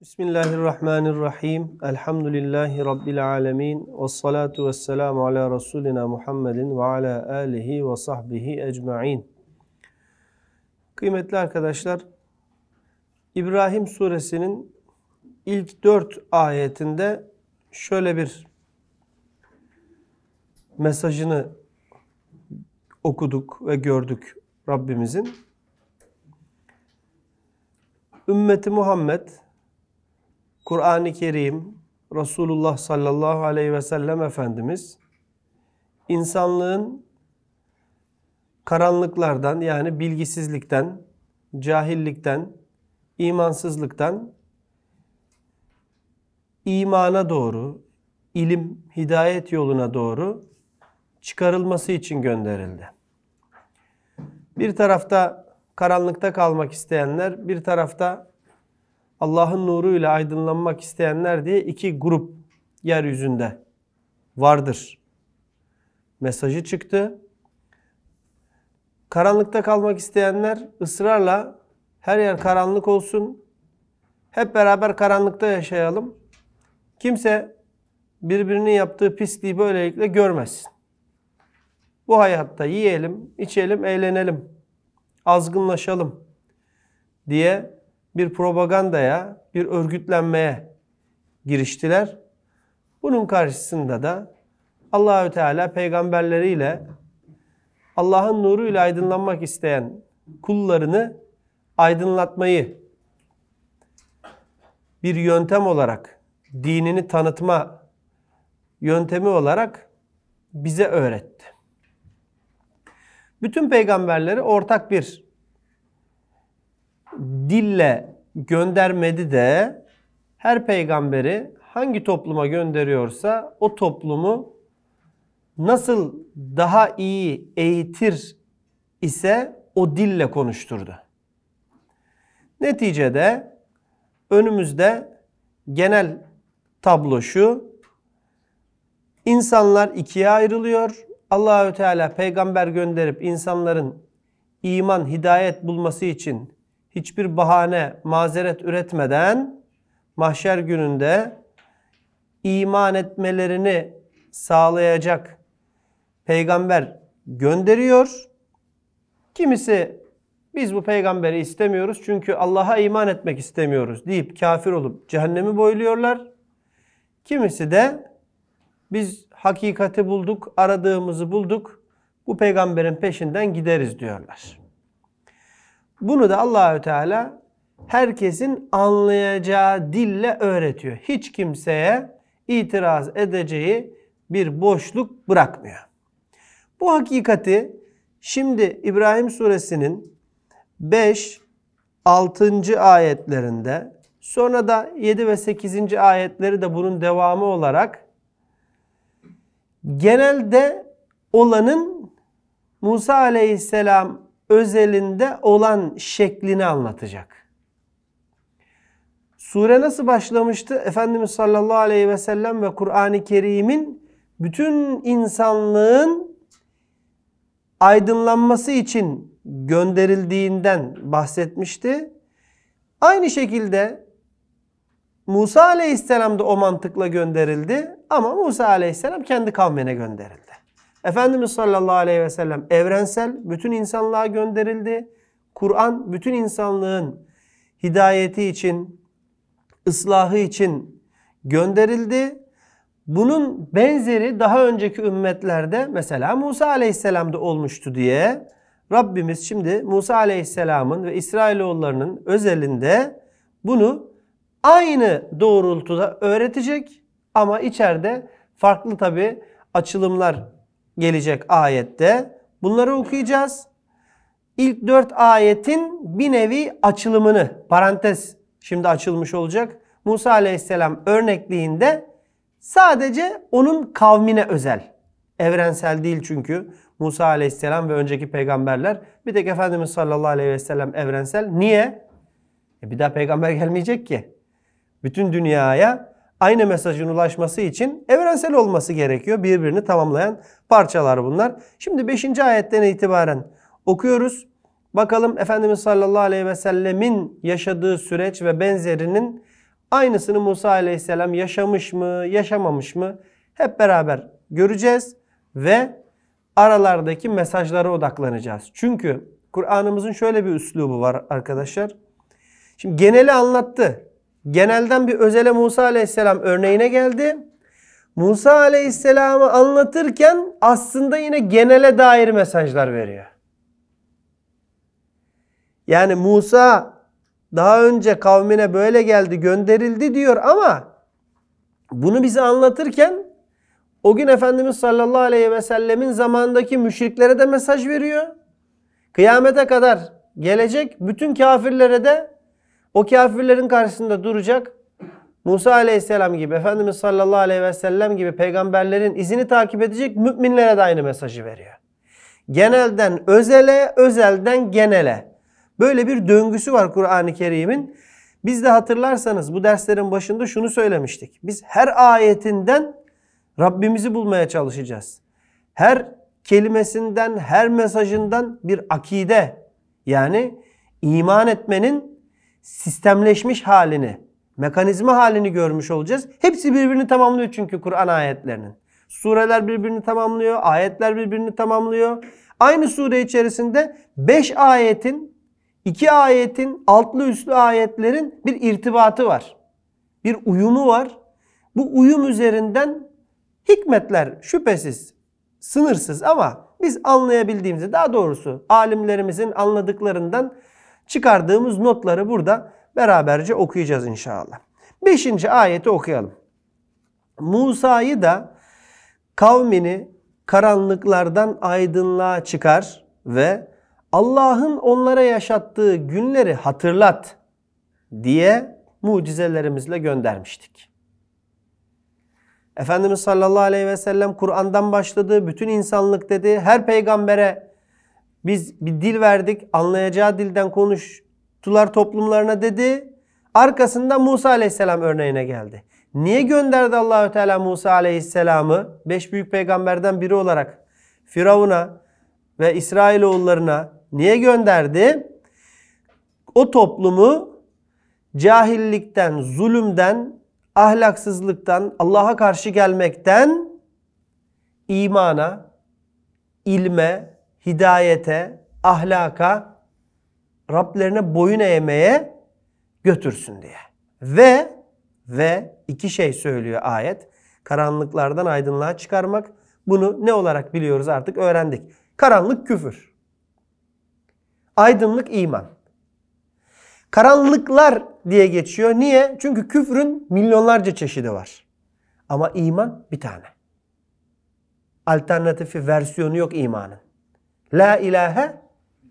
Bismillahirrahmanirrahim. Elhamdülillahi Rabbil alemin. Ve salatu ve selamu ala Resulina Muhammedin ve ala alihi ve sahbihi ecma'in. Kıymetli arkadaşlar, İbrahim suresinin ilk dört ayetinde şöyle bir mesajını okuduk ve gördük Rabbimizin. Ümmeti Muhammed, Kur'an-ı Kerim, Resulullah sallallahu aleyhi ve sellem Efendimiz insanlığın karanlıklardan yani bilgisizlikten, cahillikten, imansızlıktan imana doğru, ilim, hidayet yoluna doğru çıkarılması için gönderildi. Bir tarafta karanlıkta kalmak isteyenler, bir tarafta Allah'ın nuruyla aydınlanmak isteyenler diye iki grup yeryüzünde vardır. Mesajı çıktı. Karanlıkta kalmak isteyenler ısrarla her yer karanlık olsun. Hep beraber karanlıkta yaşayalım. Kimse birbirinin yaptığı pisliği böylelikle görmesin. Bu hayatta yiyelim, içelim, eğlenelim, azgınlaşalım diye bir propagandaya, bir örgütlenmeye giriştiler. Bunun karşısında da Allahü Teala peygamberleriyle Allah'ın nuruyla aydınlanmak isteyen kullarını aydınlatmayı bir yöntem olarak dinini tanıtma yöntemi olarak bize öğretti. Bütün peygamberleri ortak bir dille göndermedi de her peygamberi hangi topluma gönderiyorsa o toplumu nasıl daha iyi eğitir ise o dille konuşturdu. Neticede önümüzde genel tablo şu. İnsanlar ikiye ayrılıyor. Allahü Teala peygamber gönderip insanların iman, hidayet bulması için hiçbir bahane, mazeret üretmeden mahşer gününde iman etmelerini sağlayacak peygamber gönderiyor. Kimisi biz bu peygamberi istemiyoruz çünkü Allah'a iman etmek istemiyoruz deyip kafir olup cehennemi boyluyorlar. Kimisi de biz hakikati bulduk, aradığımızı bulduk, bu peygamberin peşinden gideriz diyorlar. Bunu da Allahü Teala herkesin anlayacağı dille öğretiyor. Hiç kimseye itiraz edeceği bir boşluk bırakmıyor. Bu hakikati şimdi İbrahim suresinin 5, 6. ayetlerinde sonra da 7 ve 8. ayetleri de bunun devamı olarak genelde olanın Musa aleyhisselam özelinde olan şeklini anlatacak. Sure nasıl başlamıştı? Efendimiz sallallahu aleyhi ve sellem ve Kur'an-ı Kerim'in bütün insanlığın aydınlanması için gönderildiğinden bahsetmişti. Aynı şekilde Musa aleyhisselam da o mantıkla gönderildi ama Musa aleyhisselam kendi kavmine gönderildi. Efendimiz sallallahu aleyhi ve sellem evrensel, bütün insanlığa gönderildi. Kur'an bütün insanlığın hidayeti için, ıslahı için gönderildi. Bunun benzeri daha önceki ümmetlerde mesela Musa aleyhisselamda olmuştu diye Rabbimiz şimdi Musa aleyhisselamın ve İsrailoğullarının özelinde bunu aynı doğrultuda öğretecek ama içeride farklı tabi açılımlar gelecek ayette. Bunları okuyacağız. İlk dört ayetin bir nevi açılımını parantez şimdi açılmış olacak. Musa aleyhisselam örnekliğinde sadece onun kavmine özel. Evrensel değil çünkü. Musa aleyhisselam ve önceki peygamberler. Bir tek Efendimiz sallallahu aleyhi ve sellem evrensel. Niye? E bir daha peygamber gelmeyecek ki. Bütün dünyaya aynı mesajın ulaşması için evrensel olması gerekiyor. Birbirini tamamlayan parçalar bunlar. Şimdi 5. ayetten itibaren okuyoruz. Bakalım Efendimiz sallallahu aleyhi ve sellemin yaşadığı süreç ve benzerinin aynısını Musa aleyhisselam yaşamış mı, yaşamamış mı hep beraber göreceğiz ve aralardaki mesajlara odaklanacağız. Çünkü Kur'an'ımızın şöyle bir üslubu var arkadaşlar. Şimdi geneli anlattı. Genelden bir özele Musa aleyhisselam örneğine geldi. Musa Aleyhisselam'ı anlatırken aslında yine genele dair mesajlar veriyor. Yani Musa daha önce kavmine böyle geldi gönderildi diyor ama bunu bize anlatırken o gün Efendimiz sallallahu aleyhi ve sellemin zamandaki müşriklere de mesaj veriyor. Kıyamete kadar gelecek bütün kafirlere de o kafirlerin karşısında duracak Musa aleyhisselam gibi, Efendimiz sallallahu aleyhi ve sellem gibi peygamberlerin izini takip edecek müminlere de aynı mesajı veriyor. Genelden özele, özelden genele. Böyle bir döngüsü var Kur'an-ı Kerim'in. Biz de hatırlarsanız bu derslerin başında şunu söylemiştik. Biz her ayetinden Rabbimizi bulmaya çalışacağız. Her kelimesinden, her mesajından bir akide yani iman etmenin sistemleşmiş halini, mekanizma halini görmüş olacağız. Hepsi birbirini tamamlıyor çünkü Kur'an ayetlerinin. Sureler birbirini tamamlıyor, ayetler birbirini tamamlıyor. Aynı sure içerisinde 5 ayetin, 2 ayetin, altlı üstlü ayetlerin bir irtibatı var. Bir uyumu var. Bu uyum üzerinden hikmetler şüphesiz sınırsız ama biz anlayabildiğimizi daha doğrusu alimlerimizin anladıklarından çıkardığımız notları burada beraberce okuyacağız inşallah. Beşinci ayeti okuyalım. Musa'yı da kavmini karanlıklardan aydınlığa çıkar ve Allah'ın onlara yaşattığı günleri hatırlat diye mucizelerimizle göndermiştik. Efendimiz sallallahu aleyhi ve sellem Kur'an'dan başladı, bütün insanlık dedi. Her peygambere biz bir dil verdik, anlayacağı dilden konuş tular toplumlarına dedi. Arkasında Musa aleyhisselam örneğine geldi. Niye gönderdi Allahü Teala Musa aleyhisselamı beş büyük peygamberden biri olarak Firavun'a ve İsrailoğullarına niye gönderdi? O toplumu cahillikten, zulümden, ahlaksızlıktan, Allah'a karşı gelmekten imana, ilme, hidayete, ahlaka Rablerine boyun eğmeye götürsün diye. Ve ve iki şey söylüyor ayet. Karanlıklardan aydınlığa çıkarmak. Bunu ne olarak biliyoruz artık öğrendik. Karanlık küfür. Aydınlık iman. Karanlıklar diye geçiyor. Niye? Çünkü küfrün milyonlarca çeşidi var. Ama iman bir tane. Alternatifi versiyonu yok imanın. La ilahe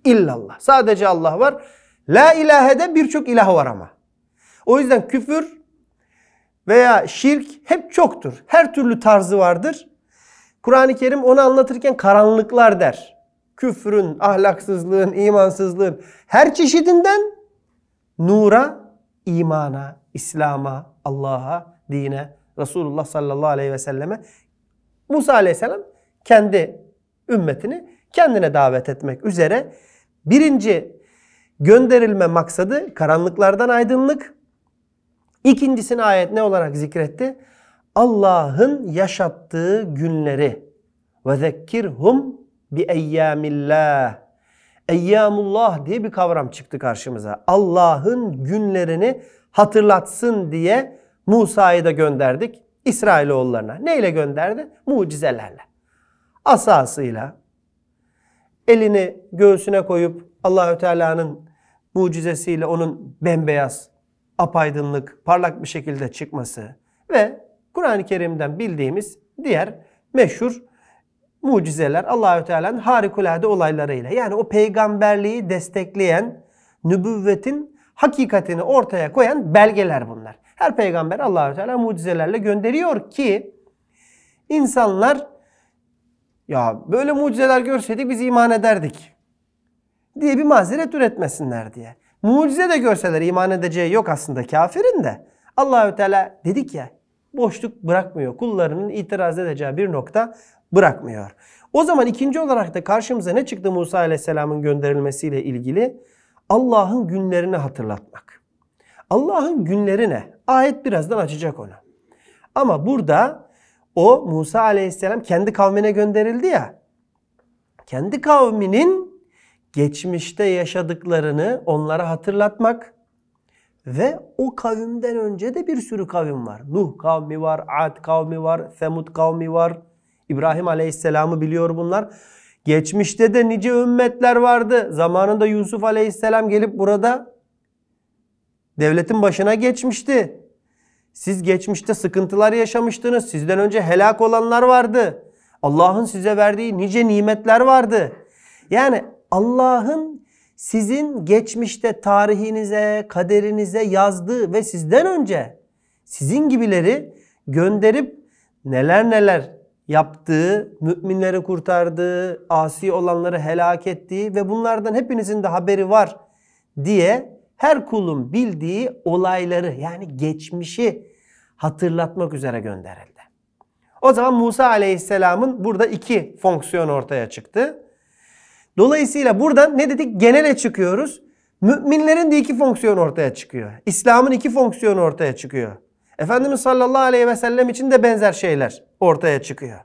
İllallah. Sadece Allah var. La ilahe de birçok ilah var ama. O yüzden küfür veya şirk hep çoktur. Her türlü tarzı vardır. Kur'an-ı Kerim onu anlatırken karanlıklar der. Küfrün, ahlaksızlığın, imansızlığın her çeşidinden nura, imana, İslam'a, Allah'a, dine, Resulullah sallallahu aleyhi ve selleme Musa aleyhisselam kendi ümmetini kendine davet etmek üzere Birinci gönderilme maksadı karanlıklardan aydınlık. İkincisini ayet ne olarak zikretti? Allah'ın yaşattığı günleri. Ve zekkirhum bi eyyamillah. Eyyamullah diye bir kavram çıktı karşımıza. Allah'ın günlerini hatırlatsın diye Musa'yı da gönderdik İsrailoğullarına. Neyle gönderdi? Mucizelerle. Asasıyla, elini göğsüne koyup Allahü Teala'nın mucizesiyle onun bembeyaz, apaydınlık, parlak bir şekilde çıkması ve Kur'an-ı Kerim'den bildiğimiz diğer meşhur mucizeler Allahü Teala'nın harikulade olaylarıyla yani o peygamberliği destekleyen nübüvvetin hakikatini ortaya koyan belgeler bunlar. Her peygamber Allahü Teala mucizelerle gönderiyor ki insanlar ya böyle mucizeler görseydik biz iman ederdik. Diye bir mazeret üretmesinler diye. Mucize de görseler iman edeceği yok aslında kafirin de. Allahü Teala dedik ya boşluk bırakmıyor. Kullarının itiraz edeceği bir nokta bırakmıyor. O zaman ikinci olarak da karşımıza ne çıktı Musa Aleyhisselam'ın gönderilmesiyle ilgili? Allah'ın günlerini hatırlatmak. Allah'ın günlerine Ayet birazdan açacak onu. Ama burada o Musa aleyhisselam kendi kavmine gönderildi ya. Kendi kavminin geçmişte yaşadıklarını onlara hatırlatmak ve o kavimden önce de bir sürü kavim var. Nuh kavmi var, Ad kavmi var, Semud kavmi var. İbrahim Aleyhisselam'ı biliyor bunlar. Geçmişte de nice ümmetler vardı. Zamanında Yusuf Aleyhisselam gelip burada devletin başına geçmişti. Siz geçmişte sıkıntılar yaşamıştınız. Sizden önce helak olanlar vardı. Allah'ın size verdiği nice nimetler vardı. Yani Allah'ın sizin geçmişte tarihinize, kaderinize yazdığı ve sizden önce sizin gibileri gönderip neler neler yaptığı, müminleri kurtardığı, asi olanları helak ettiği ve bunlardan hepinizin de haberi var diye her kulun bildiği olayları yani geçmişi hatırlatmak üzere gönderildi. O zaman Musa Aleyhisselam'ın burada iki fonksiyon ortaya çıktı. Dolayısıyla buradan ne dedik? Genele çıkıyoruz. Müminlerin de iki fonksiyon ortaya çıkıyor. İslam'ın iki fonksiyonu ortaya çıkıyor. Efendimiz sallallahu aleyhi ve sellem için de benzer şeyler ortaya çıkıyor.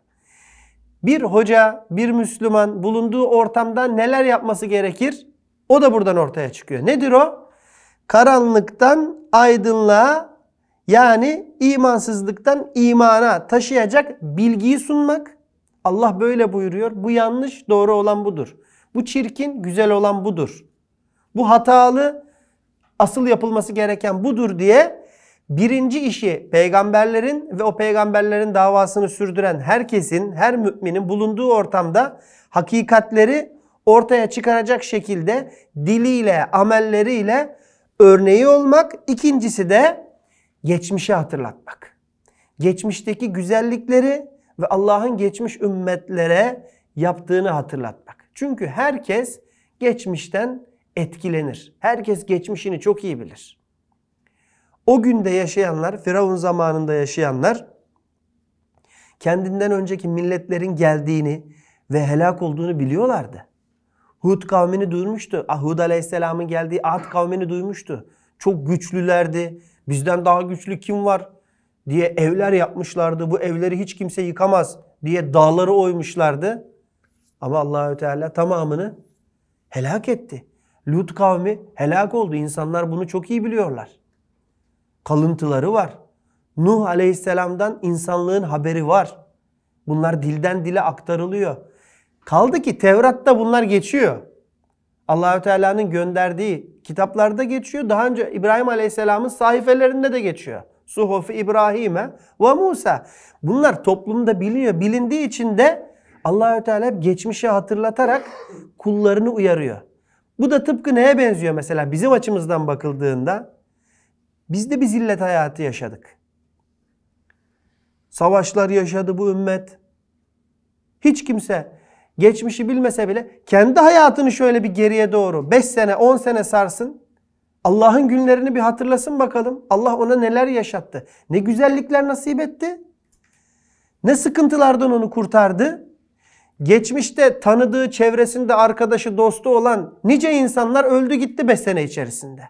Bir hoca, bir Müslüman bulunduğu ortamda neler yapması gerekir? O da buradan ortaya çıkıyor. Nedir o? karanlıktan aydınlığa yani imansızlıktan imana taşıyacak bilgiyi sunmak. Allah böyle buyuruyor. Bu yanlış, doğru olan budur. Bu çirkin, güzel olan budur. Bu hatalı, asıl yapılması gereken budur diye birinci işi peygamberlerin ve o peygamberlerin davasını sürdüren herkesin, her müminin bulunduğu ortamda hakikatleri ortaya çıkaracak şekilde diliyle, amelleriyle örneği olmak. İkincisi de geçmişi hatırlatmak. Geçmişteki güzellikleri ve Allah'ın geçmiş ümmetlere yaptığını hatırlatmak. Çünkü herkes geçmişten etkilenir. Herkes geçmişini çok iyi bilir. O günde yaşayanlar, Firavun zamanında yaşayanlar kendinden önceki milletlerin geldiğini ve helak olduğunu biliyorlardı. Hud kavmini duymuştu. Ah, Hud aleyhisselamın geldiği Ad kavmini duymuştu. Çok güçlülerdi. Bizden daha güçlü kim var diye evler yapmışlardı. Bu evleri hiç kimse yıkamaz diye dağları oymuşlardı. Ama Allahü Teala tamamını helak etti. Lut kavmi helak oldu. İnsanlar bunu çok iyi biliyorlar. Kalıntıları var. Nuh aleyhisselamdan insanlığın haberi var. Bunlar dilden dile aktarılıyor. Kaldı ki Tevrat'ta bunlar geçiyor. Allahü Teala'nın gönderdiği kitaplarda geçiyor. Daha önce İbrahim Aleyhisselam'ın sahifelerinde de geçiyor. Suhufi İbrahim'e ve Musa. Bunlar toplumda biliniyor. Bilindiği için de Allahü Teala hep geçmişi hatırlatarak kullarını uyarıyor. Bu da tıpkı neye benziyor mesela bizim açımızdan bakıldığında? Biz de bir zillet hayatı yaşadık. Savaşlar yaşadı bu ümmet. Hiç kimse Geçmişi bilmese bile kendi hayatını şöyle bir geriye doğru 5 sene 10 sene sarsın. Allah'ın günlerini bir hatırlasın bakalım. Allah ona neler yaşattı. Ne güzellikler nasip etti. Ne sıkıntılardan onu kurtardı. Geçmişte tanıdığı, çevresinde arkadaşı, dostu olan nice insanlar öldü gitti 5 sene içerisinde.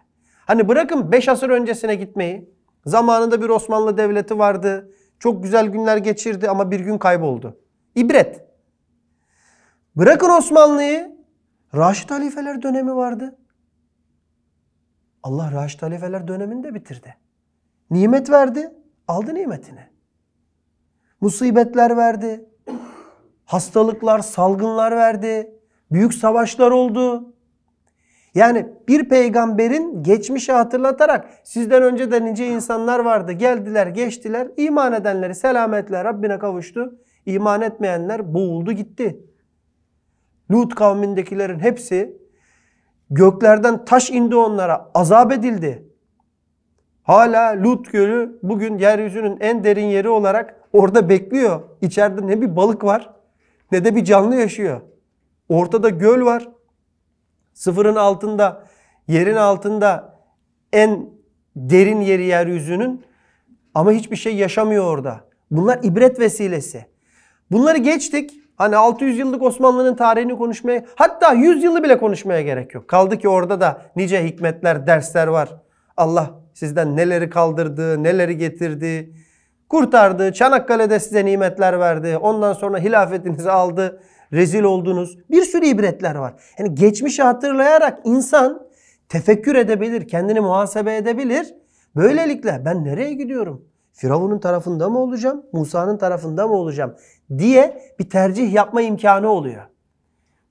Hani bırakın 5 asır öncesine gitmeyi. Zamanında bir Osmanlı Devleti vardı. Çok güzel günler geçirdi ama bir gün kayboldu. İbret. Bırakın Osmanlı'yı. Raşit halifeler dönemi vardı. Allah raşit halifeler döneminde bitirdi. Nimet verdi, aldı nimetini. Musibetler verdi. Hastalıklar, salgınlar verdi. Büyük savaşlar oldu. Yani bir peygamberin geçmişi hatırlatarak sizden önce de nice insanlar vardı. Geldiler, geçtiler. İman edenleri selametle Rabbine kavuştu. İman etmeyenler boğuldu gitti. Lut kavmindekilerin hepsi göklerden taş indi onlara. Azap edildi. Hala Lut Gölü bugün yeryüzünün en derin yeri olarak orada bekliyor. İçeride ne bir balık var ne de bir canlı yaşıyor. Ortada göl var. Sıfırın altında, yerin altında en derin yeri yeryüzünün ama hiçbir şey yaşamıyor orada. Bunlar ibret vesilesi. Bunları geçtik. Hani 600 yıllık Osmanlı'nın tarihini konuşmaya hatta 100 yılı bile konuşmaya gerek yok. Kaldı ki orada da nice hikmetler, dersler var. Allah sizden neleri kaldırdı, neleri getirdi, kurtardı. Çanakkale'de size nimetler verdi. Ondan sonra hilafetinizi aldı. Rezil oldunuz. Bir sürü ibretler var. Yani geçmişi hatırlayarak insan tefekkür edebilir, kendini muhasebe edebilir. Böylelikle ben nereye gidiyorum? Firavun'un tarafında mı olacağım, Musa'nın tarafında mı olacağım diye bir tercih yapma imkanı oluyor.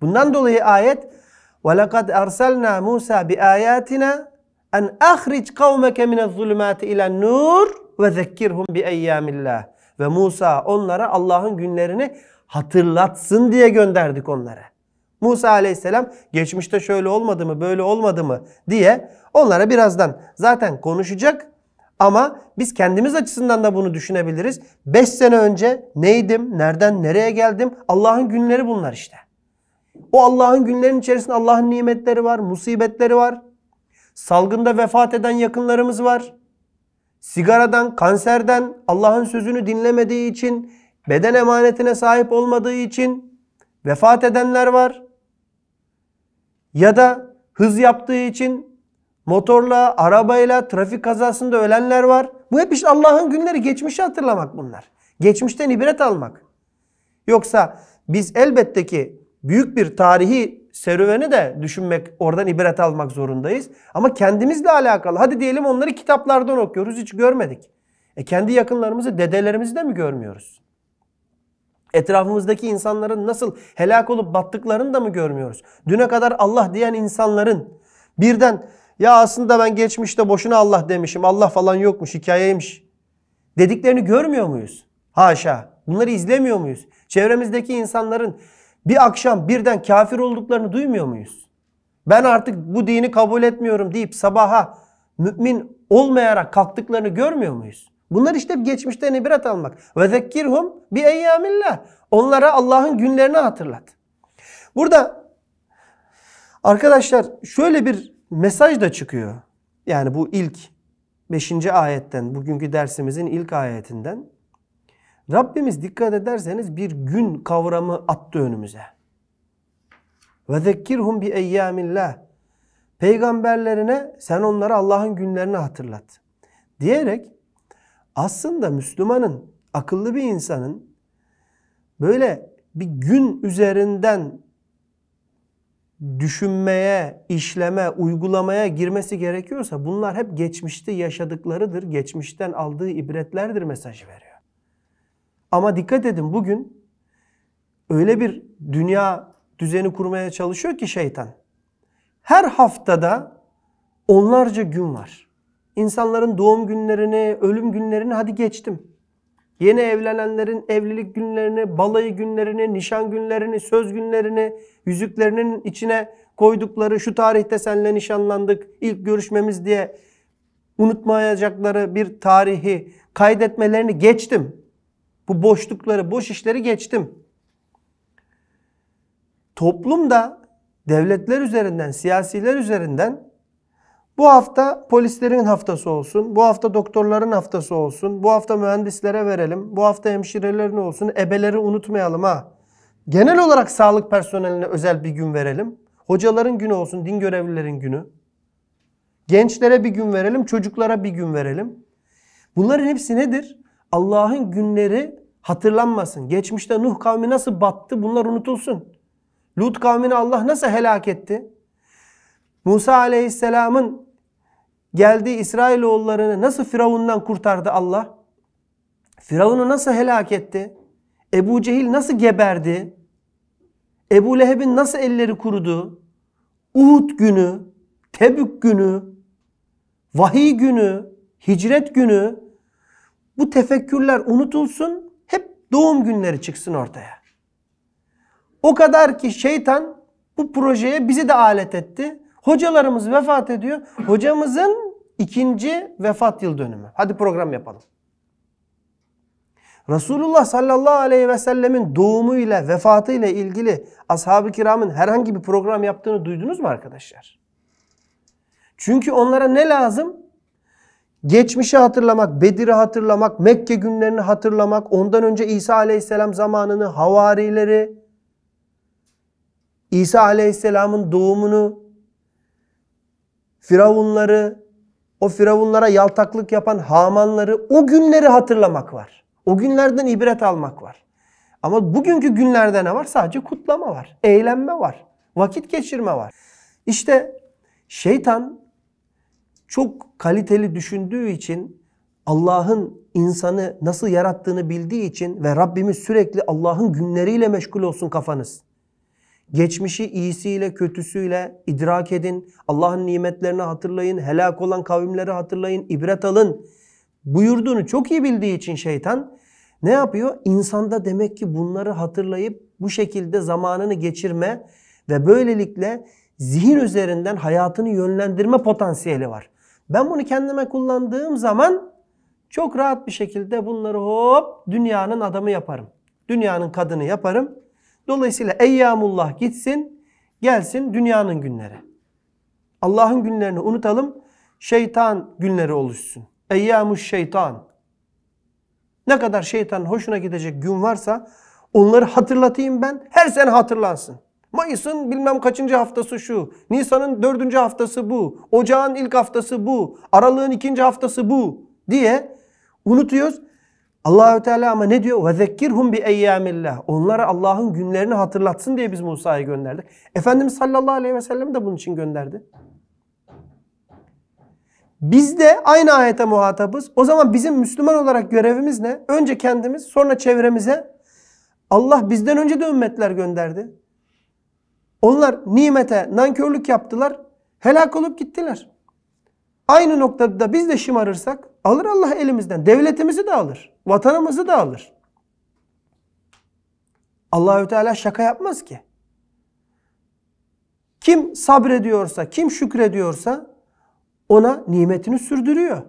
Bundan dolayı ayet وَلَقَدْ اَرْسَلْنَا مُوسَى بِآيَاتِنَا اَنْ اَخْرِجْ قَوْمَكَ مِنَ الظُّلُمَاتِ اِلَى النُّورِ وَذَكِّرْهُمْ بِاَيَّامِ اللّٰهِ Ve Musa onlara Allah'ın günlerini hatırlatsın diye gönderdik onlara. Musa aleyhisselam geçmişte şöyle olmadı mı böyle olmadı mı diye onlara birazdan zaten konuşacak ama biz kendimiz açısından da bunu düşünebiliriz. 5 sene önce neydim, nereden nereye geldim? Allah'ın günleri bunlar işte. O Allah'ın günlerin içerisinde Allah'ın nimetleri var, musibetleri var. Salgında vefat eden yakınlarımız var. Sigaradan, kanserden, Allah'ın sözünü dinlemediği için, beden emanetine sahip olmadığı için vefat edenler var. Ya da hız yaptığı için motorla, arabayla, trafik kazasında ölenler var. Bu hep işte Allah'ın günleri, geçmişi hatırlamak bunlar. Geçmişten ibret almak. Yoksa biz elbette ki büyük bir tarihi serüveni de düşünmek, oradan ibret almak zorundayız. Ama kendimizle alakalı. Hadi diyelim onları kitaplardan okuyoruz, hiç görmedik. E kendi yakınlarımızı, dedelerimizi de mi görmüyoruz? Etrafımızdaki insanların nasıl helak olup battıklarını da mı görmüyoruz? Düne kadar Allah diyen insanların birden ya aslında ben geçmişte boşuna Allah demişim. Allah falan yokmuş, hikayeymiş. Dediklerini görmüyor muyuz? Haşa. Bunları izlemiyor muyuz? Çevremizdeki insanların bir akşam birden kafir olduklarını duymuyor muyuz? Ben artık bu dini kabul etmiyorum deyip sabaha mümin olmayarak kalktıklarını görmüyor muyuz? Bunlar işte geçmişten ibret almak. Ve zekkirhum bi eyyamillah. Onlara Allah'ın günlerini hatırlat. Burada arkadaşlar şöyle bir mesaj da çıkıyor. Yani bu ilk 5. ayetten, bugünkü dersimizin ilk ayetinden. Rabbimiz dikkat ederseniz bir gün kavramı attı önümüze. Ve zekkirhum bi eyyamillah. Peygamberlerine sen onlara Allah'ın günlerini hatırlat. Diyerek aslında Müslümanın, akıllı bir insanın böyle bir gün üzerinden düşünmeye, işleme, uygulamaya girmesi gerekiyorsa bunlar hep geçmişte yaşadıklarıdır. Geçmişten aldığı ibretlerdir mesajı veriyor. Ama dikkat edin bugün öyle bir dünya düzeni kurmaya çalışıyor ki şeytan. Her haftada onlarca gün var. İnsanların doğum günlerini, ölüm günlerini hadi geçtim. Yeni evlenenlerin evlilik günlerini, balayı günlerini, nişan günlerini, söz günlerini, yüzüklerinin içine koydukları şu tarihte senle nişanlandık, ilk görüşmemiz diye unutmayacakları bir tarihi kaydetmelerini geçtim. Bu boşlukları, boş işleri geçtim. Toplumda devletler üzerinden, siyasiler üzerinden bu hafta polislerin haftası olsun, bu hafta doktorların haftası olsun, bu hafta mühendislere verelim, bu hafta hemşirelerin olsun, ebeleri unutmayalım ha. Genel olarak sağlık personeline özel bir gün verelim. Hocaların günü olsun, din görevlilerin günü. Gençlere bir gün verelim, çocuklara bir gün verelim. Bunların hepsi nedir? Allah'ın günleri hatırlanmasın. Geçmişte Nuh kavmi nasıl battı bunlar unutulsun. Lut kavmini Allah nasıl helak etti? Musa aleyhisselamın geldiği İsrailoğullarını nasıl Firavun'dan kurtardı Allah? Firavun'u nasıl helak etti? Ebu Cehil nasıl geberdi? Ebu Leheb'in nasıl elleri kurudu? Uhud günü, Tebük günü, vahiy günü, hicret günü bu tefekkürler unutulsun. Hep doğum günleri çıksın ortaya. O kadar ki şeytan bu projeye bizi de alet etti. Hocalarımız vefat ediyor. Hocamızın ikinci vefat yıl dönümü. Hadi program yapalım. Resulullah sallallahu aleyhi ve sellemin doğumu ile vefatı ile ilgili ashab-ı kiramın herhangi bir program yaptığını duydunuz mu arkadaşlar? Çünkü onlara ne lazım? Geçmişi hatırlamak, Bedir'i hatırlamak, Mekke günlerini hatırlamak, ondan önce İsa aleyhisselam zamanını, havarileri, İsa aleyhisselamın doğumunu, Firavunları, o firavunlara yaltaklık yapan Hamanları, o günleri hatırlamak var. O günlerden ibret almak var. Ama bugünkü günlerde ne var? Sadece kutlama var, eğlenme var, vakit geçirme var. İşte şeytan çok kaliteli düşündüğü için Allah'ın insanı nasıl yarattığını bildiği için ve Rabbimiz sürekli Allah'ın günleriyle meşgul olsun kafanız. Geçmişi iyisiyle kötüsüyle idrak edin. Allah'ın nimetlerini hatırlayın. Helak olan kavimleri hatırlayın. ibret alın. Buyurduğunu çok iyi bildiği için şeytan ne yapıyor? İnsanda demek ki bunları hatırlayıp bu şekilde zamanını geçirme ve böylelikle zihin üzerinden hayatını yönlendirme potansiyeli var. Ben bunu kendime kullandığım zaman çok rahat bir şekilde bunları hop dünyanın adamı yaparım. Dünyanın kadını yaparım. Dolayısıyla eyyamullah gitsin, gelsin dünyanın günleri. Allah'ın günlerini unutalım, şeytan günleri oluşsun. Eyyamuş şeytan. Ne kadar şeytanın hoşuna gidecek gün varsa onları hatırlatayım ben. Her sene hatırlansın. Mayıs'ın bilmem kaçıncı haftası şu. Nisan'ın dördüncü haftası bu. Ocağın ilk haftası bu. Aralık'ın ikinci haftası bu diye unutuyoruz. Allahü Teala ama ne diyor? Ve zekkirhum bi eyyamillah. Onlara Allah'ın günlerini hatırlatsın diye biz Musa'yı gönderdik. Efendimiz sallallahu aleyhi ve sellem de bunun için gönderdi. Biz de aynı ayete muhatabız. O zaman bizim Müslüman olarak görevimiz ne? Önce kendimiz, sonra çevremize. Allah bizden önce de ümmetler gönderdi. Onlar nimete nankörlük yaptılar. Helak olup gittiler. Aynı noktada biz de şımarırsak alır Allah elimizden. Devletimizi de alır vatanımızı da alır. Allahü Teala şaka yapmaz ki. Kim sabrediyorsa, kim şükrediyorsa ona nimetini sürdürüyor.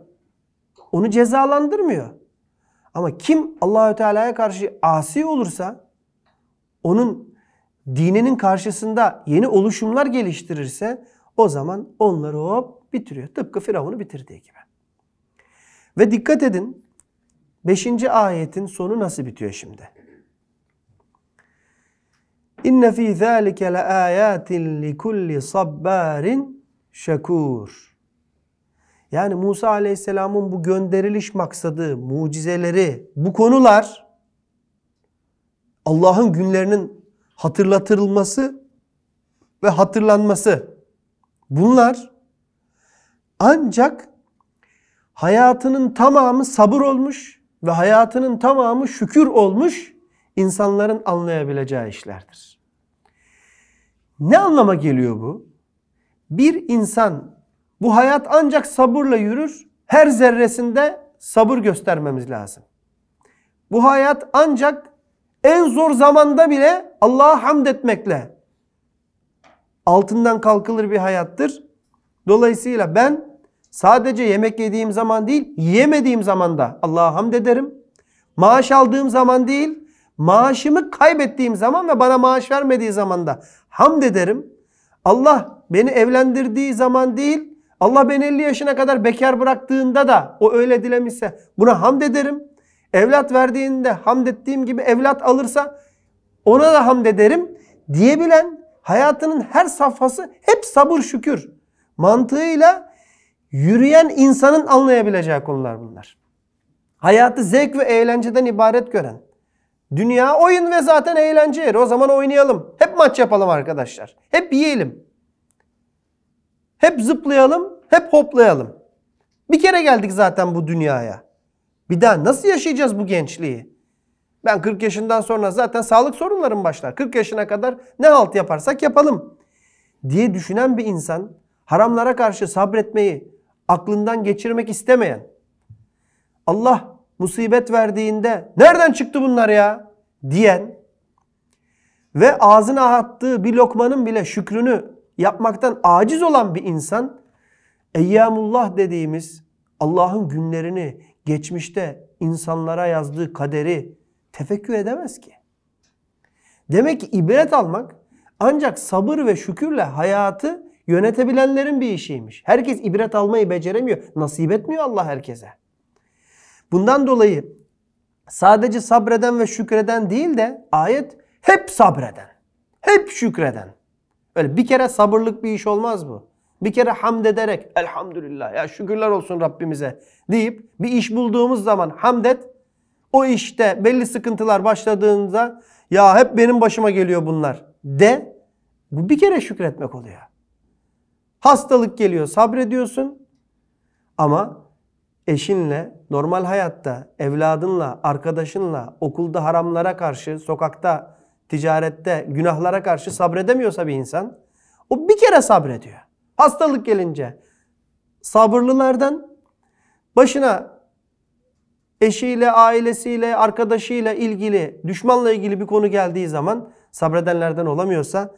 Onu cezalandırmıyor. Ama kim Allahü Teala'ya karşı asi olursa onun dininin karşısında yeni oluşumlar geliştirirse o zaman onları hop bitiriyor. Tıpkı Firavun'u bitirdiği gibi. Ve dikkat edin Beşinci ayetin sonu nasıl bitiyor şimdi? İnne fî zâlike le âyâtin li kulli sabbârin şekûr. Yani Musa Aleyhisselam'ın bu gönderiliş maksadı, mucizeleri, bu konular Allah'ın günlerinin hatırlatılması ve hatırlanması. Bunlar ancak hayatının tamamı sabır olmuş ve hayatının tamamı şükür olmuş insanların anlayabileceği işlerdir. Ne anlama geliyor bu? Bir insan bu hayat ancak sabırla yürür. Her zerresinde sabır göstermemiz lazım. Bu hayat ancak en zor zamanda bile Allah'a hamd etmekle altından kalkılır bir hayattır. Dolayısıyla ben Sadece yemek yediğim zaman değil, yemediğim zaman da Allah'a hamd ederim. Maaş aldığım zaman değil, maaşımı kaybettiğim zaman ve bana maaş vermediği zaman da hamd ederim. Allah beni evlendirdiği zaman değil, Allah beni 50 yaşına kadar bekar bıraktığında da o öyle dilemişse buna hamd ederim. Evlat verdiğinde hamd ettiğim gibi evlat alırsa ona da hamd ederim diyebilen hayatının her safhası hep sabır şükür mantığıyla Yürüyen insanın anlayabileceği konular bunlar. Hayatı zevk ve eğlenceden ibaret gören. Dünya oyun ve zaten eğlence yeri. O zaman oynayalım. Hep maç yapalım arkadaşlar. Hep yiyelim. Hep zıplayalım, hep hoplayalım. Bir kere geldik zaten bu dünyaya. Bir daha nasıl yaşayacağız bu gençliği? Ben 40 yaşından sonra zaten sağlık sorunlarım başlar. 40 yaşına kadar ne halt yaparsak yapalım diye düşünen bir insan haramlara karşı sabretmeyi, aklından geçirmek istemeyen, Allah musibet verdiğinde nereden çıktı bunlar ya diyen ve ağzına attığı bir lokmanın bile şükrünü yapmaktan aciz olan bir insan Eyyamullah dediğimiz Allah'ın günlerini geçmişte insanlara yazdığı kaderi tefekkür edemez ki. Demek ki ibret almak ancak sabır ve şükürle hayatı Yönetebilenlerin bir işiymiş. Herkes ibret almayı beceremiyor. Nasip etmiyor Allah herkese. Bundan dolayı sadece sabreden ve şükreden değil de ayet hep sabreden. Hep şükreden. Öyle bir kere sabırlık bir iş olmaz bu. Bir kere hamd ederek elhamdülillah ya şükürler olsun Rabbimize deyip bir iş bulduğumuz zaman hamd et. O işte belli sıkıntılar başladığında ya hep benim başıma geliyor bunlar de. Bu bir kere şükretmek oluyor. Hastalık geliyor sabrediyorsun. Ama eşinle, normal hayatta, evladınla, arkadaşınla, okulda haramlara karşı, sokakta, ticarette, günahlara karşı sabredemiyorsa bir insan, o bir kere sabrediyor. Hastalık gelince sabırlılardan başına eşiyle, ailesiyle, arkadaşıyla ilgili, düşmanla ilgili bir konu geldiği zaman sabredenlerden olamıyorsa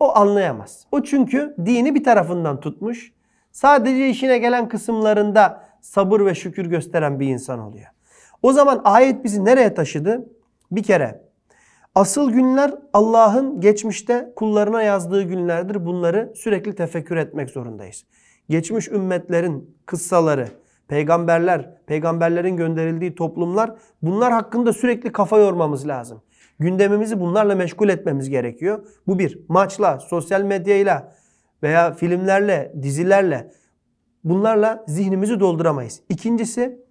o anlayamaz. O çünkü dini bir tarafından tutmuş. Sadece işine gelen kısımlarında sabır ve şükür gösteren bir insan oluyor. O zaman ayet bizi nereye taşıdı? Bir kere asıl günler Allah'ın geçmişte kullarına yazdığı günlerdir. Bunları sürekli tefekkür etmek zorundayız. Geçmiş ümmetlerin kıssaları, peygamberler, peygamberlerin gönderildiği toplumlar bunlar hakkında sürekli kafa yormamız lazım. Gündemimizi bunlarla meşgul etmemiz gerekiyor. Bu bir. Maçla, sosyal medyayla veya filmlerle, dizilerle bunlarla zihnimizi dolduramayız. İkincisi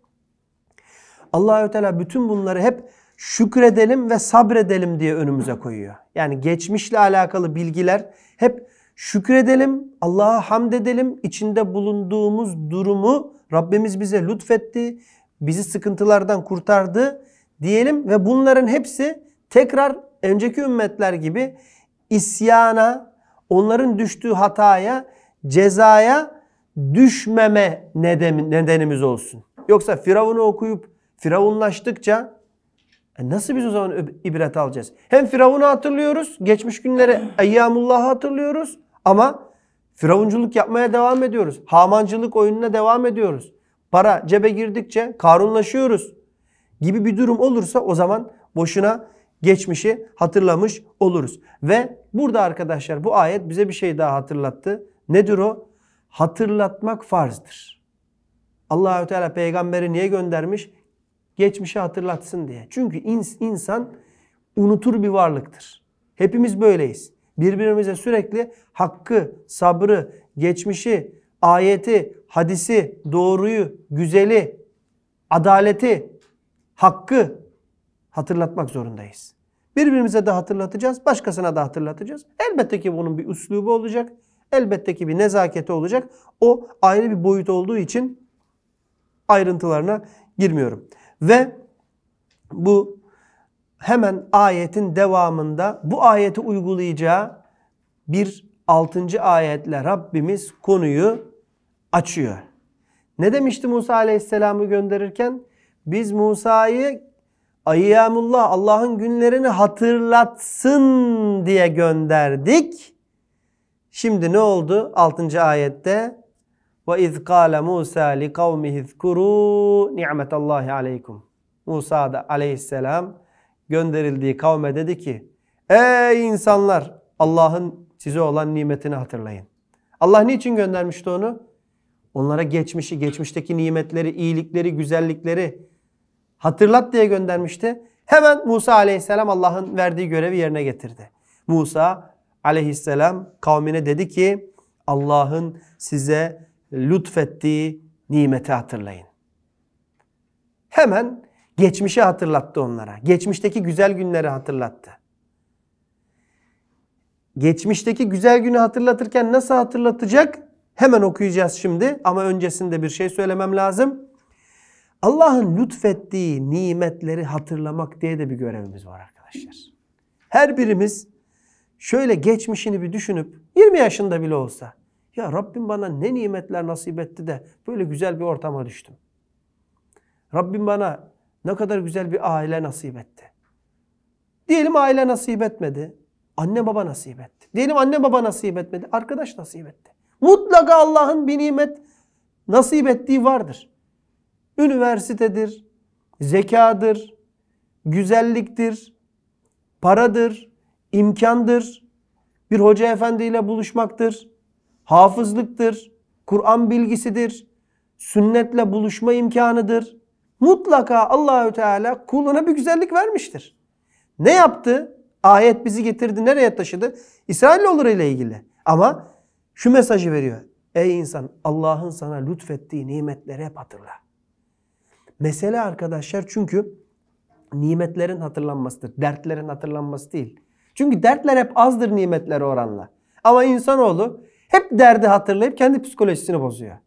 Allahü Teala bütün bunları hep şükredelim ve sabredelim diye önümüze koyuyor. Yani geçmişle alakalı bilgiler hep şükredelim, Allah'a hamd edelim, içinde bulunduğumuz durumu Rabbimiz bize lütfetti, bizi sıkıntılardan kurtardı diyelim ve bunların hepsi tekrar önceki ümmetler gibi isyana, onların düştüğü hataya, cezaya düşmeme nedenimiz olsun. Yoksa Firavun'u okuyup Firavunlaştıkça e nasıl biz o zaman ibret alacağız? Hem Firavun'u hatırlıyoruz, geçmiş günlere Eyyamullah'ı hatırlıyoruz ama Firavunculuk yapmaya devam ediyoruz. Hamancılık oyununa devam ediyoruz. Para cebe girdikçe karunlaşıyoruz gibi bir durum olursa o zaman boşuna geçmişi hatırlamış oluruz. Ve burada arkadaşlar bu ayet bize bir şey daha hatırlattı. Nedir o? Hatırlatmak farzdır. Allahü Teala peygamberi niye göndermiş? Geçmişi hatırlatsın diye. Çünkü ins insan unutur bir varlıktır. Hepimiz böyleyiz. Birbirimize sürekli hakkı, sabrı, geçmişi, ayeti, hadisi, doğruyu, güzeli, adaleti, hakkı, hatırlatmak zorundayız. Birbirimize de hatırlatacağız, başkasına da hatırlatacağız. Elbette ki bunun bir üslubu olacak. Elbette ki bir nezaketi olacak. O ayrı bir boyut olduğu için ayrıntılarına girmiyorum. Ve bu hemen ayetin devamında bu ayeti uygulayacağı bir altıncı ayetle Rabbimiz konuyu açıyor. Ne demişti Musa Aleyhisselam'ı gönderirken? Biz Musa'yı Ayyamullah Allah'ın günlerini hatırlatsın diye gönderdik. Şimdi ne oldu? 6. ayette ve iz kâle Musa li kavmihi zkuru ni'metallahi aleykum. Musa da aleyhisselam gönderildiği kavme dedi ki Ey insanlar Allah'ın size olan nimetini hatırlayın. Allah niçin göndermişti onu? Onlara geçmişi, geçmişteki nimetleri, iyilikleri, güzellikleri, Hatırlat diye göndermişti. Hemen Musa aleyhisselam Allah'ın verdiği görevi yerine getirdi. Musa aleyhisselam kavmine dedi ki Allah'ın size lütfettiği nimeti hatırlayın. Hemen geçmişi hatırlattı onlara. Geçmişteki güzel günleri hatırlattı. Geçmişteki güzel günü hatırlatırken nasıl hatırlatacak? Hemen okuyacağız şimdi ama öncesinde bir şey söylemem lazım. Allah'ın lütfettiği nimetleri hatırlamak diye de bir görevimiz var arkadaşlar. Her birimiz şöyle geçmişini bir düşünüp 20 yaşında bile olsa ya Rabbim bana ne nimetler nasip etti de böyle güzel bir ortama düştüm. Rabbim bana ne kadar güzel bir aile nasip etti. Diyelim aile nasip etmedi. Anne baba nasip etti. Diyelim anne baba nasip etmedi. Arkadaş nasip etti. Mutlaka Allah'ın bir nimet nasip ettiği vardır. Üniversitedir, zekadır, güzelliktir, paradır, imkandır, bir hoca efendiyle buluşmaktır, hafızlıktır, Kur'an bilgisidir, sünnetle buluşma imkanıdır. Mutlaka Allahü Teala kuluna bir güzellik vermiştir. Ne yaptı? Ayet bizi getirdi. Nereye taşıdı? İsrailoğulları ile ilgili. Ama şu mesajı veriyor. Ey insan Allah'ın sana lütfettiği nimetleri hep hatırla. Mesele arkadaşlar çünkü nimetlerin hatırlanmasıdır. Dertlerin hatırlanması değil. Çünkü dertler hep azdır nimetlere oranla. Ama insanoğlu hep derdi hatırlayıp kendi psikolojisini bozuyor.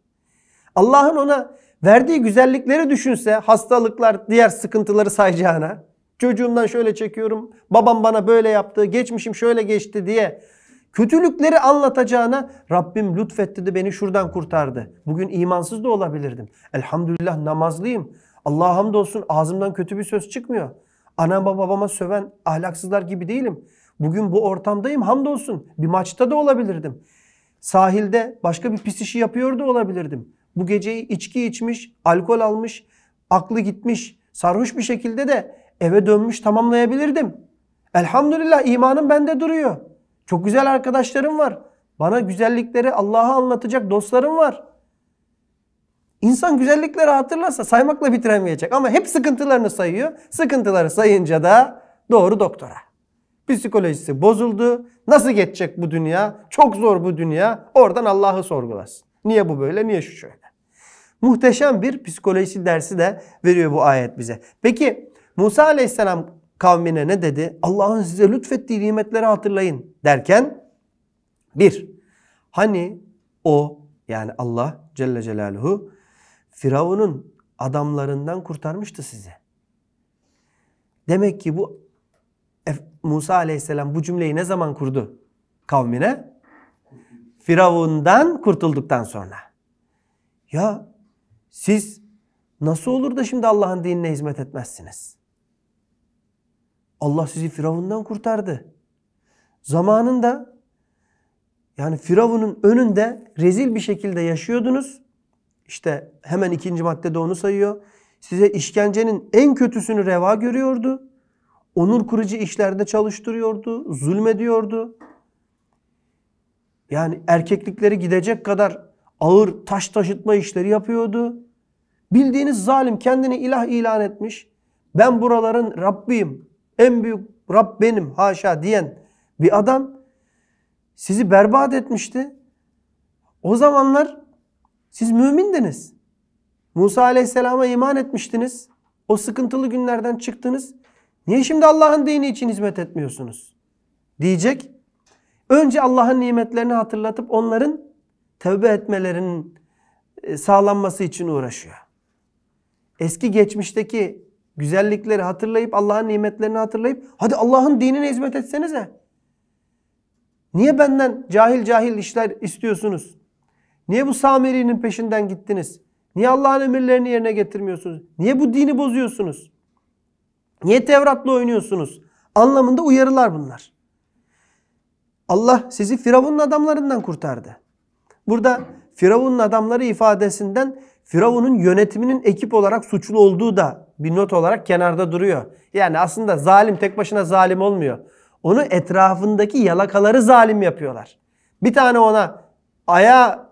Allah'ın ona verdiği güzellikleri düşünse hastalıklar, diğer sıkıntıları sayacağına çocuğumdan şöyle çekiyorum, babam bana böyle yaptı, geçmişim şöyle geçti diye Kötülükleri anlatacağına Rabbim lütfetti de beni şuradan kurtardı. Bugün imansız da olabilirdim. Elhamdülillah namazlıyım. Allah'a hamdolsun ağzımdan kötü bir söz çıkmıyor. Anama babama söven ahlaksızlar gibi değilim. Bugün bu ortamdayım hamdolsun. Bir maçta da olabilirdim. Sahilde başka bir pis işi yapıyor da olabilirdim. Bu geceyi içki içmiş, alkol almış, aklı gitmiş, sarhoş bir şekilde de eve dönmüş tamamlayabilirdim. Elhamdülillah imanım bende duruyor. Çok güzel arkadaşlarım var. Bana güzellikleri Allah'a anlatacak dostlarım var. İnsan güzellikleri hatırlasa, saymakla bitiremeyecek ama hep sıkıntılarını sayıyor. Sıkıntıları sayınca da doğru doktora. Psikolojisi bozuldu. Nasıl geçecek bu dünya? Çok zor bu dünya. Oradan Allah'ı sorgulasın. Niye bu böyle? Niye şu şöyle? Muhteşem bir psikoloji dersi de veriyor bu ayet bize. Peki Musa Aleyhisselam kavmine ne dedi? Allah'ın size lütfettiği nimetleri hatırlayın derken bir, hani o yani Allah Celle Celaluhu Firavun'un adamlarından kurtarmıştı sizi. Demek ki bu Musa Aleyhisselam bu cümleyi ne zaman kurdu kavmine? Firavundan kurtulduktan sonra. Ya siz nasıl olur da şimdi Allah'ın dinine hizmet etmezsiniz? Allah sizi Firavun'dan kurtardı. Zamanında yani Firavun'un önünde rezil bir şekilde yaşıyordunuz. İşte hemen ikinci maddede onu sayıyor. Size işkencenin en kötüsünü reva görüyordu. Onur kurucu işlerde çalıştırıyordu, zulmediyordu. Yani erkeklikleri gidecek kadar ağır taş taşıtma işleri yapıyordu. Bildiğiniz zalim kendini ilah ilan etmiş. Ben buraların Rabbiyim en büyük Rab benim haşa diyen bir adam sizi berbat etmişti. O zamanlar siz mümindiniz. Musa aleyhisselama iman etmiştiniz. O sıkıntılı günlerden çıktınız. Niye şimdi Allah'ın dini için hizmet etmiyorsunuz? Diyecek. Önce Allah'ın nimetlerini hatırlatıp onların tevbe etmelerinin e, sağlanması için uğraşıyor. Eski geçmişteki Güzellikleri hatırlayıp Allah'ın nimetlerini hatırlayıp hadi Allah'ın dinine hizmet etsenize. Niye benden cahil cahil işler istiyorsunuz? Niye bu Samiri'nin peşinden gittiniz? Niye Allah'ın emirlerini yerine getirmiyorsunuz? Niye bu dini bozuyorsunuz? Niye Tevrat'la oynuyorsunuz? Anlamında uyarılar bunlar. Allah sizi Firavun'un adamlarından kurtardı. Burada Firavun'un adamları ifadesinden Firavun'un yönetiminin ekip olarak suçlu olduğu da bir not olarak kenarda duruyor. Yani aslında zalim tek başına zalim olmuyor. Onu etrafındaki yalakaları zalim yapıyorlar. Bir tane ona ayağa,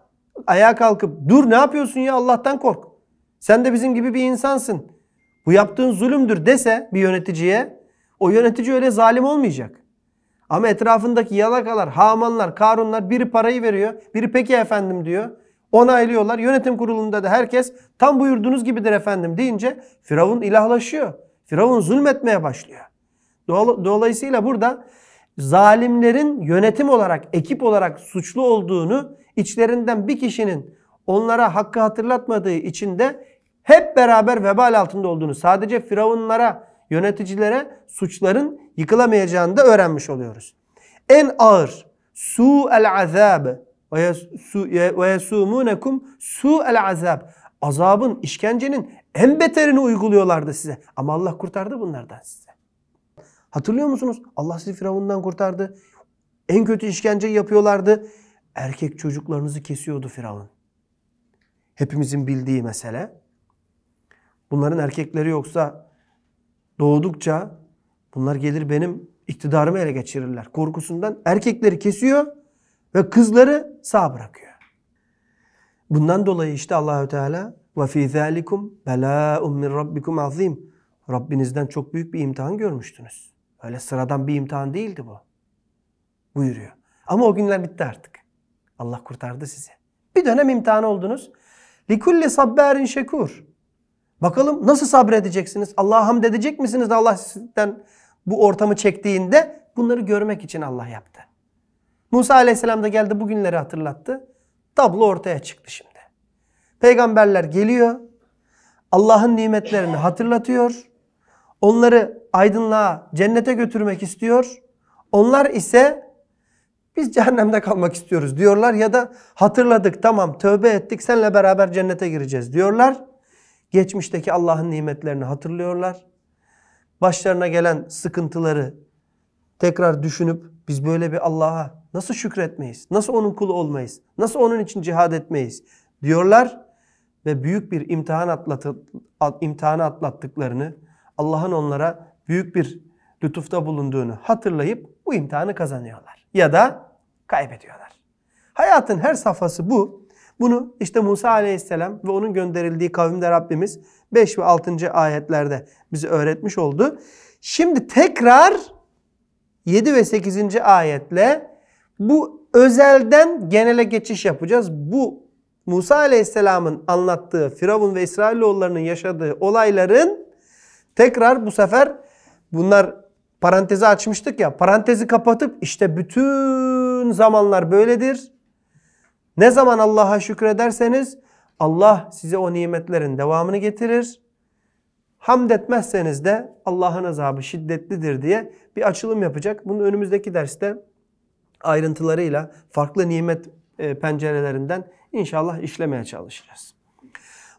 ayağa kalkıp dur ne yapıyorsun ya Allah'tan kork. Sen de bizim gibi bir insansın. Bu yaptığın zulümdür dese bir yöneticiye o yönetici öyle zalim olmayacak. Ama etrafındaki yalakalar, hamanlar, karunlar biri parayı veriyor. Biri peki efendim diyor. Onaylıyorlar. Yönetim kurulunda da herkes tam buyurduğunuz gibidir efendim deyince Firavun ilahlaşıyor. Firavun zulmetmeye başlıyor. Dolayısıyla burada zalimlerin yönetim olarak, ekip olarak suçlu olduğunu içlerinden bir kişinin onlara hakkı hatırlatmadığı için de hep beraber vebal altında olduğunu, sadece firavunlara, yöneticilere suçların yıkılamayacağını da öğrenmiş oluyoruz. En ağır, su su'el azab, ve su el azab. Azabın, işkencenin en beterini uyguluyorlardı size. Ama Allah kurtardı bunlardan size. Hatırlıyor musunuz? Allah sizi Firavun'dan kurtardı. En kötü işkenceyi yapıyorlardı. Erkek çocuklarınızı kesiyordu Firavun. Hepimizin bildiği mesele. Bunların erkekleri yoksa doğdukça bunlar gelir benim iktidarımı ele geçirirler. Korkusundan erkekleri kesiyor. Ve kızları sağ bırakıyor. Bundan dolayı işte Allahü Teala ve fi zalikum belaun min rabbikum azim. Rabbinizden çok büyük bir imtihan görmüştünüz. Öyle sıradan bir imtihan değildi bu. Buyuruyor. Ama o günler bitti artık. Allah kurtardı sizi. Bir dönem imtihan oldunuz. Likulli sabberin şekur. Bakalım nasıl sabredeceksiniz? Allah'a hamd edecek misiniz de Allah sizden bu ortamı çektiğinde bunları görmek için Allah yaptı. Musa aleyhisselam da geldi bugünleri hatırlattı. Tablo ortaya çıktı şimdi. Peygamberler geliyor. Allah'ın nimetlerini hatırlatıyor. Onları aydınlığa, cennete götürmek istiyor. Onlar ise biz cehennemde kalmak istiyoruz diyorlar ya da hatırladık tamam tövbe ettik senle beraber cennete gireceğiz diyorlar. Geçmişteki Allah'ın nimetlerini hatırlıyorlar. Başlarına gelen sıkıntıları tekrar düşünüp biz böyle bir Allah'a nasıl şükretmeyiz? Nasıl onun kulu olmayız? Nasıl onun için cihad etmeyiz? Diyorlar ve büyük bir imtihan atlatı, imtihanı atlattıklarını, Allah'ın onlara büyük bir lütufta bulunduğunu hatırlayıp bu imtihanı kazanıyorlar. Ya da kaybediyorlar. Hayatın her safhası bu. Bunu işte Musa aleyhisselam ve onun gönderildiği kavimde Rabbimiz 5 ve 6. ayetlerde bize öğretmiş oldu. Şimdi tekrar 7 ve 8. ayetle bu özelden genele geçiş yapacağız. Bu Musa Aleyhisselam'ın anlattığı Firavun ve İsrailoğullarının yaşadığı olayların tekrar bu sefer bunlar parantezi açmıştık ya parantezi kapatıp işte bütün zamanlar böyledir. Ne zaman Allah'a şükrederseniz Allah size o nimetlerin devamını getirir. Hamd etmezseniz de Allah'ın azabı şiddetlidir diye bir açılım yapacak. Bunu önümüzdeki derste ayrıntılarıyla farklı nimet e, pencerelerinden inşallah işlemeye çalışacağız.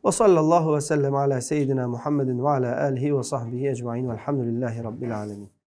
Ve sallallahu ve sellem ala seyyidina Muhammedin ve ala alihi ve sahbihi ecmain velhamdülillahi rabbil alemin.